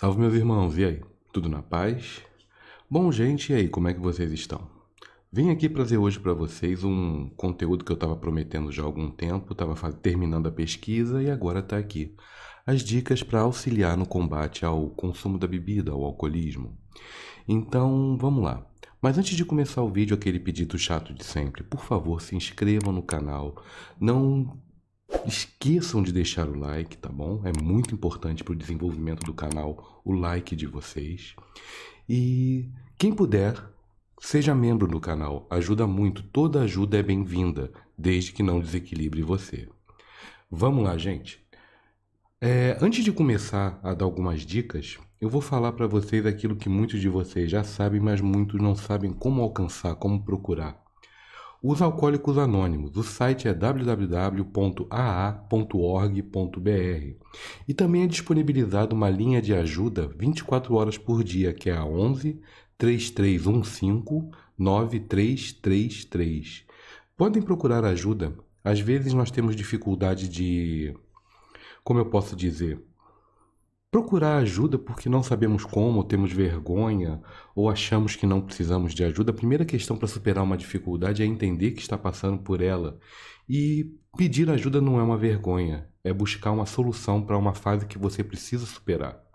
Salve meus irmãos, e aí? Tudo na paz? Bom, gente, e aí, como é que vocês estão? Vim aqui trazer hoje para vocês um conteúdo que eu estava prometendo já há algum tempo, estava terminando a pesquisa e agora está aqui. As dicas para auxiliar no combate ao consumo da bebida, ao alcoolismo. Então, vamos lá. Mas antes de começar o vídeo, aquele pedido chato de sempre, por favor, se inscrevam no canal, não Esqueçam de deixar o like, tá bom? É muito importante para o desenvolvimento do canal o like de vocês. E quem puder, seja membro do canal. Ajuda muito, toda ajuda é bem-vinda, desde que não desequilibre você. Vamos lá, gente. É, antes de começar a dar algumas dicas, eu vou falar para vocês aquilo que muitos de vocês já sabem, mas muitos não sabem como alcançar, como procurar. Os Alcoólicos Anônimos. O site é www.aa.org.br. E também é disponibilizada uma linha de ajuda 24 horas por dia, que é a 11 3315 9333. Podem procurar ajuda. Às vezes nós temos dificuldade de. Como eu posso dizer? procurar ajuda porque não sabemos como, ou temos vergonha, ou achamos que não precisamos de ajuda, a primeira questão para superar uma dificuldade é entender que está passando por ela. E pedir ajuda não é uma vergonha, é buscar uma solução para uma fase que você precisa superar.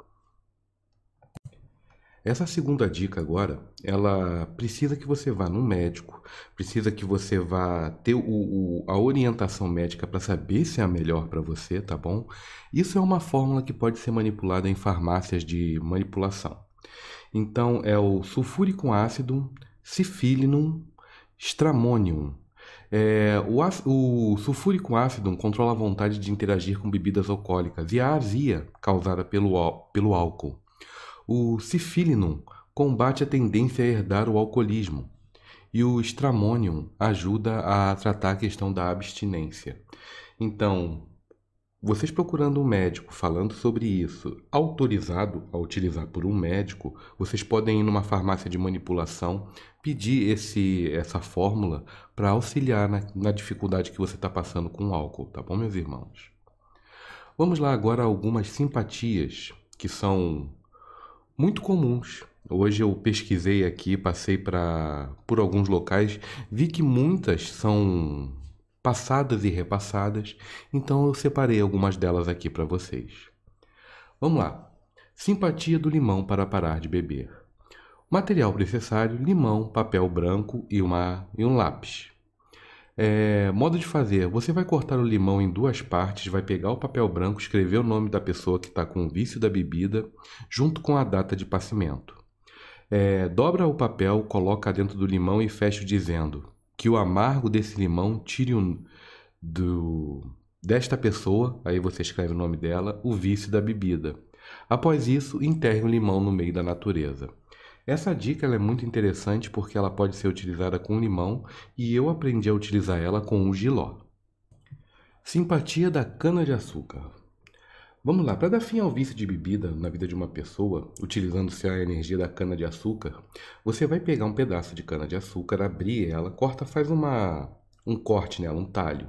Essa segunda dica agora, ela precisa que você vá no médico, precisa que você vá ter o, o a orientação médica para saber se é a melhor para você, tá bom? Isso é uma fórmula que pode ser manipulada em farmácias de manipulação. Então é o sulfúrico ácido, cifilinum, stramonium. É, o, o, sulfúrico ácido controla a vontade de interagir com bebidas alcoólicas e a azia causada pelo, pelo álcool. O cifilinum combate a tendência a herdar o alcoolismo e o estramônio ajuda a tratar a questão da abstinência. Então, vocês procurando um médico falando sobre isso, autorizado a utilizar por um médico, vocês podem ir numa farmácia de manipulação, pedir esse, essa fórmula para auxiliar na, na dificuldade que você está passando com o álcool, tá bom, meus irmãos? Vamos lá agora algumas simpatias que são muito comuns. Hoje eu pesquisei aqui, passei pra, por alguns locais, vi que muitas são passadas e repassadas, então eu separei algumas delas aqui para vocês. Vamos lá. Simpatia do limão para parar de beber. Material necessário: limão, papel branco e, uma, e um lápis. É, modo de fazer: você vai cortar o limão em duas partes, vai pegar o papel branco, escrever o nome da pessoa que está com o vício da bebida, junto com a data de passamento. É, dobra o papel, coloca dentro do limão e fecha dizendo que o amargo desse limão tire um, do, desta pessoa, aí você escreve o nome dela, o vício da bebida. Após isso, enterre o limão no meio da natureza. Essa dica é muito interessante porque ela pode ser utilizada com limão e eu aprendi a utilizar ela com o giló. Simpatia da cana-de-açúcar. Vamos lá, para dar fim ao vício de bebida na vida de uma pessoa, utilizando-se a energia da cana-de-açúcar, você vai pegar um pedaço de cana-de-açúcar, abrir ela, corta, faz uma, um corte nela, um talho,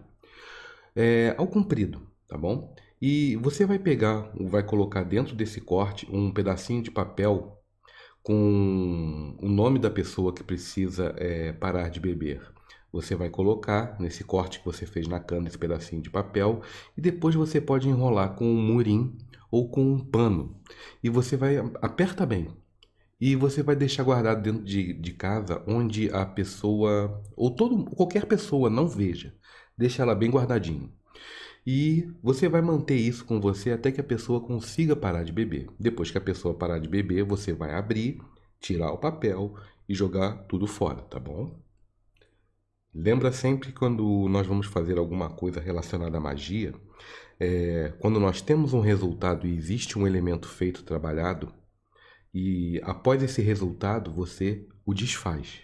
é, ao comprido, tá bom? E você vai pegar, vai colocar dentro desse corte um pedacinho de papel com o nome da pessoa que precisa é, parar de beber. Você vai colocar nesse corte que você fez na cana esse pedacinho de papel e depois você pode enrolar com um murim ou com um pano. E você vai aperta bem, e você vai deixar guardado dentro de, de casa onde a pessoa ou todo qualquer pessoa não veja. Deixa ela bem guardadinho. E você vai manter isso com você até que a pessoa consiga parar de beber. Depois que a pessoa parar de beber, você vai abrir, tirar o papel e jogar tudo fora, tá bom? Lembra sempre quando nós vamos fazer alguma coisa relacionada à magia, é, quando nós temos um resultado e existe um elemento feito, trabalhado, e após esse resultado você o desfaz.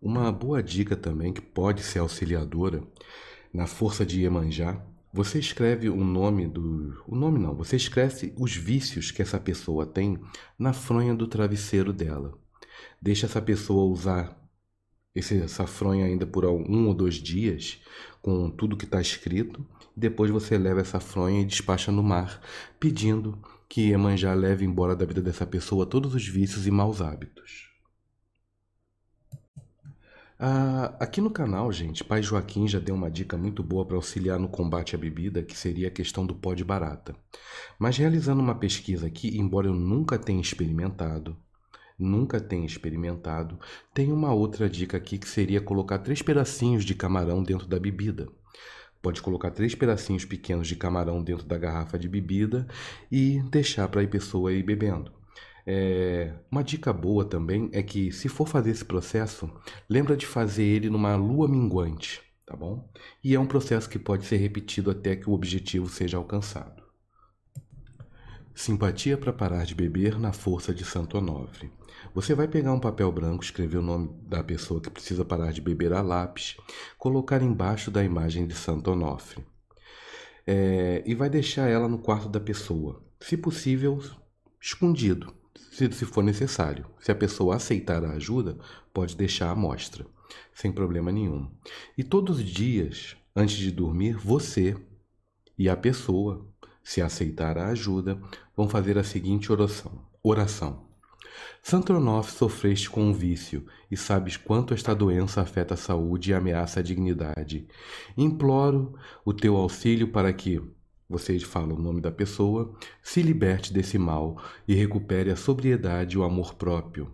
Uma boa dica também que pode ser auxiliadora na força de Iemanjá, você escreve o nome do. O nome não, você escreve os vícios que essa pessoa tem na fronha do travesseiro dela. Deixa essa pessoa usar esse, essa fronha ainda por um ou dois dias, com tudo que está escrito. Depois você leva essa fronha e despacha no mar, pedindo que Iemanjá leve embora da vida dessa pessoa todos os vícios e maus hábitos. Ah, aqui no canal, gente, Pai Joaquim já deu uma dica muito boa para auxiliar no combate à bebida, que seria a questão do pó de barata. Mas realizando uma pesquisa aqui, embora eu nunca tenha experimentado, nunca tenha experimentado, tem uma outra dica aqui que seria colocar três pedacinhos de camarão dentro da bebida. Pode colocar três pedacinhos pequenos de camarão dentro da garrafa de bebida e deixar para a pessoa ir bebendo. É, uma dica boa também é que se for fazer esse processo, lembra de fazer ele numa lua minguante, tá bom? E é um processo que pode ser repetido até que o objetivo seja alcançado. Simpatia para parar de beber na força de Santo Onofre. Você vai pegar um papel branco, escrever o nome da pessoa que precisa parar de beber a lápis, colocar embaixo da imagem de Santo Onofre. É, e vai deixar ela no quarto da pessoa, se possível, escondido, se for necessário. Se a pessoa aceitar a ajuda, pode deixar a amostra, sem problema nenhum. E todos os dias, antes de dormir, você e a pessoa, se aceitar a ajuda, vão fazer a seguinte oração. Oração. Santo Onofre, sofreste com um vício e sabes quanto esta doença afeta a saúde e ameaça a dignidade. Imploro o teu auxílio para que, vocês falam o nome da pessoa, se liberte desse mal e recupere a sobriedade e o amor próprio.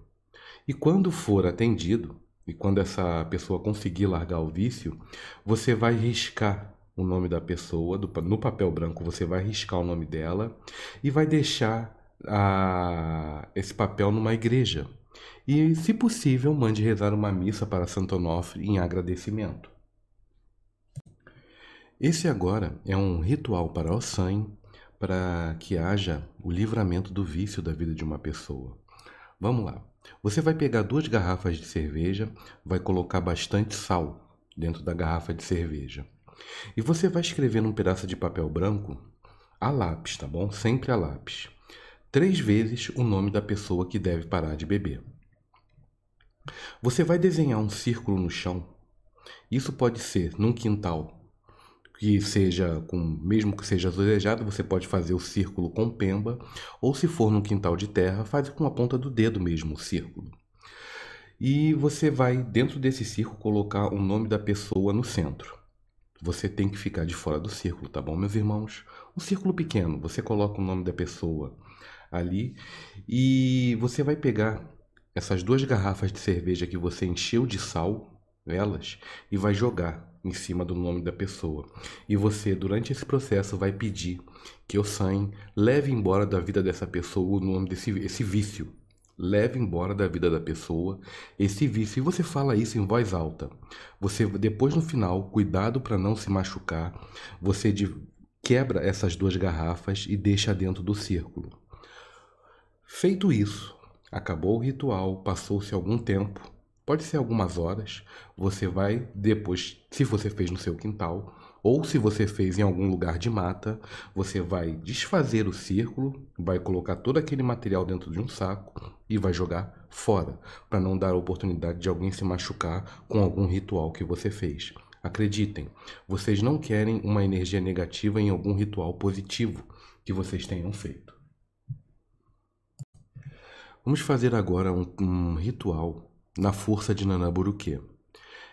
E quando for atendido, e quando essa pessoa conseguir largar o vício, você vai riscar o nome da pessoa, do, no papel branco você vai riscar o nome dela e vai deixar a, esse papel numa igreja. E, se possível, mande rezar uma missa para Santo Onofre em agradecimento. Esse agora é um ritual para o sangue para que haja o livramento do vício da vida de uma pessoa. Vamos lá. Você vai pegar duas garrafas de cerveja, vai colocar bastante sal dentro da garrafa de cerveja. E você vai escrever num pedaço de papel branco a lápis, tá bom? Sempre a lápis. Três vezes o nome da pessoa que deve parar de beber. Você vai desenhar um círculo no chão. Isso pode ser num quintal que seja com mesmo que seja azulejado, você pode fazer o círculo com pemba, ou se for no quintal de terra, faz com a ponta do dedo mesmo o círculo. E você vai dentro desse círculo colocar o nome da pessoa no centro. Você tem que ficar de fora do círculo, tá bom, meus irmãos? Um círculo pequeno, você coloca o nome da pessoa ali e você vai pegar essas duas garrafas de cerveja que você encheu de sal, elas, e vai jogar em cima do nome da pessoa. E você, durante esse processo, vai pedir que o sangue leve embora da vida dessa pessoa o nome desse esse vício. Leve embora da vida da pessoa esse vício. E você fala isso em voz alta. Você, depois no final, cuidado para não se machucar, você de, quebra essas duas garrafas e deixa dentro do círculo. Feito isso, acabou o ritual, passou-se algum tempo Pode ser algumas horas, você vai depois, se você fez no seu quintal, ou se você fez em algum lugar de mata, você vai desfazer o círculo, vai colocar todo aquele material dentro de um saco e vai jogar fora, para não dar a oportunidade de alguém se machucar com algum ritual que você fez. Acreditem, vocês não querem uma energia negativa em algum ritual positivo que vocês tenham feito. Vamos fazer agora um, um ritual na força de Nanaburuque.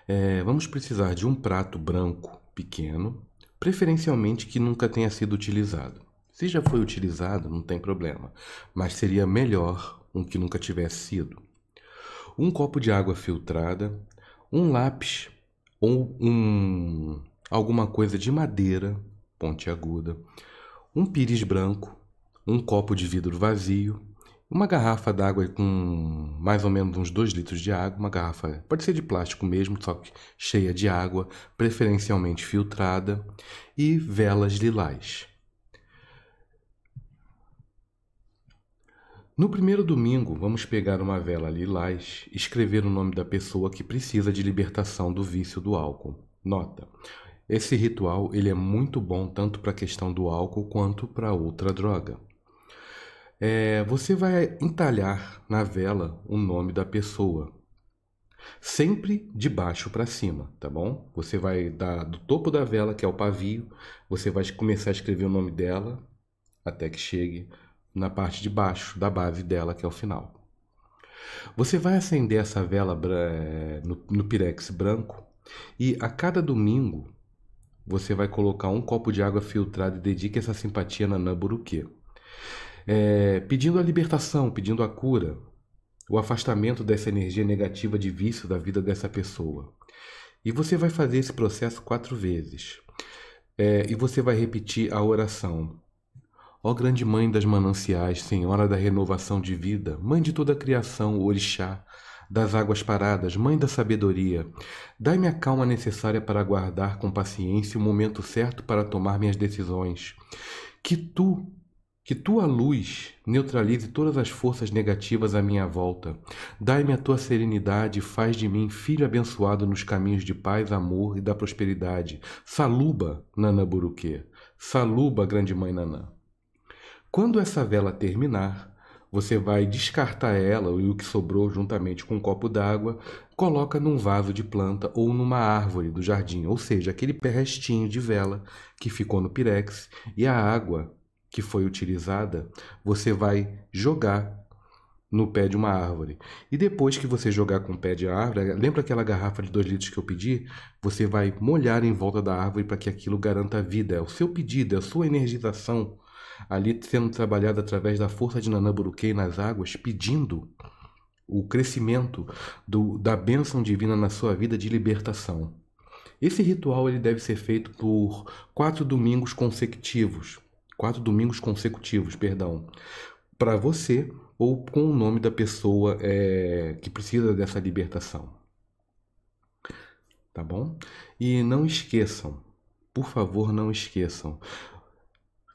É, vamos precisar de um prato branco pequeno, preferencialmente que nunca tenha sido utilizado. Se já foi utilizado, não tem problema, mas seria melhor um que nunca tivesse sido. Um copo de água filtrada, um lápis ou um, alguma coisa de madeira aguda, um pires branco, um copo de vidro vazio, uma garrafa d'água com mais ou menos uns 2 litros de água, uma garrafa pode ser de plástico mesmo, só que cheia de água, preferencialmente filtrada, e velas lilás. No primeiro domingo, vamos pegar uma vela lilás e escrever o nome da pessoa que precisa de libertação do vício do álcool. Nota: esse ritual ele é muito bom tanto para a questão do álcool quanto para outra droga é, você vai entalhar na vela o nome da pessoa. Sempre de baixo para cima, tá bom? Você vai dar do topo da vela, que é o pavio, você vai começar a escrever o nome dela até que chegue na parte de baixo da base dela, que é o final. Você vai acender essa vela é, no, no pirex branco e a cada domingo você vai colocar um copo de água filtrada e dedique essa simpatia na Namburuque é, pedindo a libertação, pedindo a cura, o afastamento dessa energia negativa de vício da vida dessa pessoa. E você vai fazer esse processo quatro vezes. É, e você vai repetir a oração. Ó grande mãe das mananciais, senhora da renovação de vida, mãe de toda a criação, orixá, das águas paradas, mãe da sabedoria, dai-me a calma necessária para aguardar com paciência o momento certo para tomar minhas decisões. Que tu, que tua luz neutralize todas as forças negativas à minha volta. Dai-me a tua serenidade e faz de mim filho abençoado nos caminhos de paz, amor e da prosperidade. Saluba, Nanã Buruquê. Saluba, Grande Mãe Nanã. Quando essa vela terminar, você vai descartar ela e o que sobrou juntamente com um copo d'água, coloca num vaso de planta ou numa árvore do jardim, ou seja, aquele restinho de vela que ficou no pirex e a água que foi utilizada, você vai jogar no pé de uma árvore. E depois que você jogar com o pé de árvore, lembra aquela garrafa de 2 litros que eu pedi? Você vai molhar em volta da árvore para que aquilo garanta a vida. É o seu pedido, é a sua energização ali sendo trabalhada através da força de Nanaburuquei nas águas, pedindo o crescimento do, da bênção divina na sua vida de libertação. Esse ritual ele deve ser feito por quatro domingos consecutivos quatro domingos consecutivos, perdão, para você ou com o nome da pessoa é, que precisa dessa libertação. Tá bom? E não esqueçam, por favor, não esqueçam.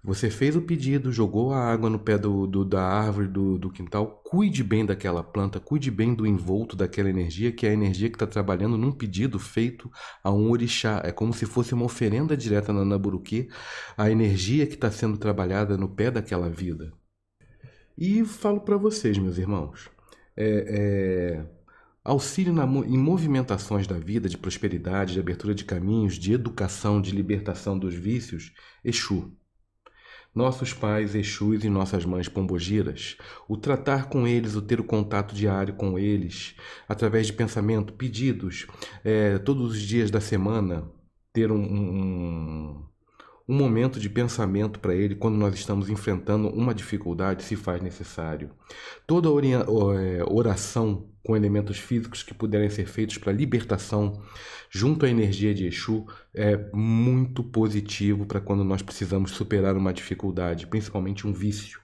Você fez o pedido, jogou a água no pé do, do da árvore, do, do, quintal. Cuide bem daquela planta, cuide bem do envolto daquela energia, que é a energia que está trabalhando num pedido feito a um orixá. É como se fosse uma oferenda direta na Namburuque, a energia que está sendo trabalhada no pé daquela vida. E falo para vocês, meus irmãos, é, é, auxílio na, em movimentações da vida, de prosperidade, de abertura de caminhos, de educação, de libertação dos vícios, Exu. Nossos pais, Exus e nossas mães pombogiras, o tratar com eles, o ter o contato diário com eles, através de pensamento, pedidos, é, todos os dias da semana, ter um, um um momento de pensamento para ele quando nós estamos enfrentando uma dificuldade se faz necessário. Toda é, oração com elementos físicos que puderem ser feitos para libertação, junto à energia de Exu, é muito positivo para quando nós precisamos superar uma dificuldade, principalmente um vício.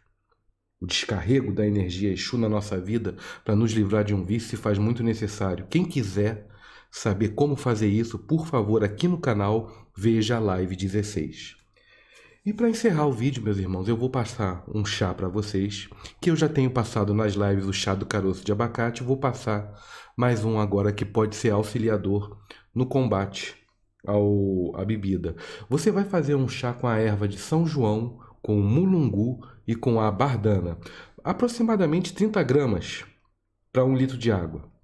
O descarrego da energia Exu na nossa vida para nos livrar de um vício se faz muito necessário. Quem quiser saber como fazer isso, por favor, aqui no canal veja a live 16. E para encerrar o vídeo, meus irmãos, eu vou passar um chá para vocês, que eu já tenho passado nas lives o chá do caroço de abacate, vou passar mais um agora que pode ser auxiliador no combate ao à bebida. Você vai fazer um chá com a erva de São João, com mulungu e com a bardana, aproximadamente 30 gramas para um litro de água.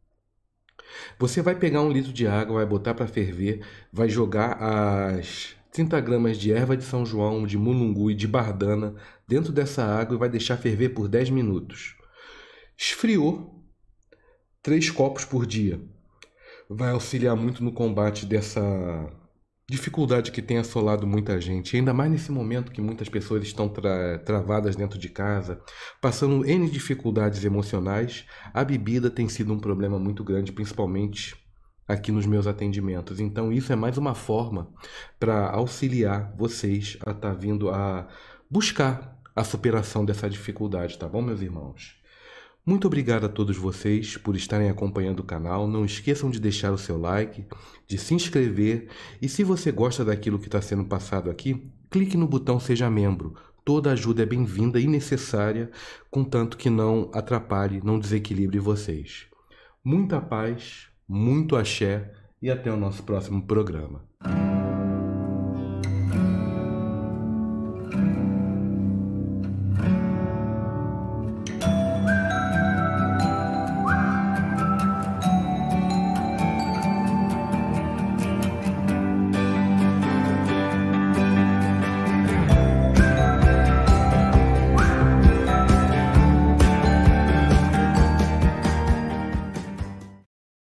Você vai pegar um litro de água, vai botar para ferver, vai jogar as 30 gramas de erva de São João, de mulungu e de bardana dentro dessa água e vai deixar ferver por 10 minutos. Esfriou 3 copos por dia. Vai auxiliar muito no combate dessa dificuldade que tem assolado muita gente, ainda mais nesse momento que muitas pessoas estão tra travadas dentro de casa, passando N dificuldades emocionais, a bebida tem sido um problema muito grande, principalmente aqui nos meus atendimentos. Então, isso é mais uma forma para auxiliar vocês a estar tá vindo a buscar a superação dessa dificuldade, tá bom, meus irmãos? Muito obrigado a todos vocês por estarem acompanhando o canal. Não esqueçam de deixar o seu like, de se inscrever e se você gosta daquilo que está sendo passado aqui, clique no botão Seja Membro. Toda ajuda é bem-vinda e necessária, contanto que não atrapalhe, não desequilibre vocês. Muita paz, muito axé e até o nosso próximo programa.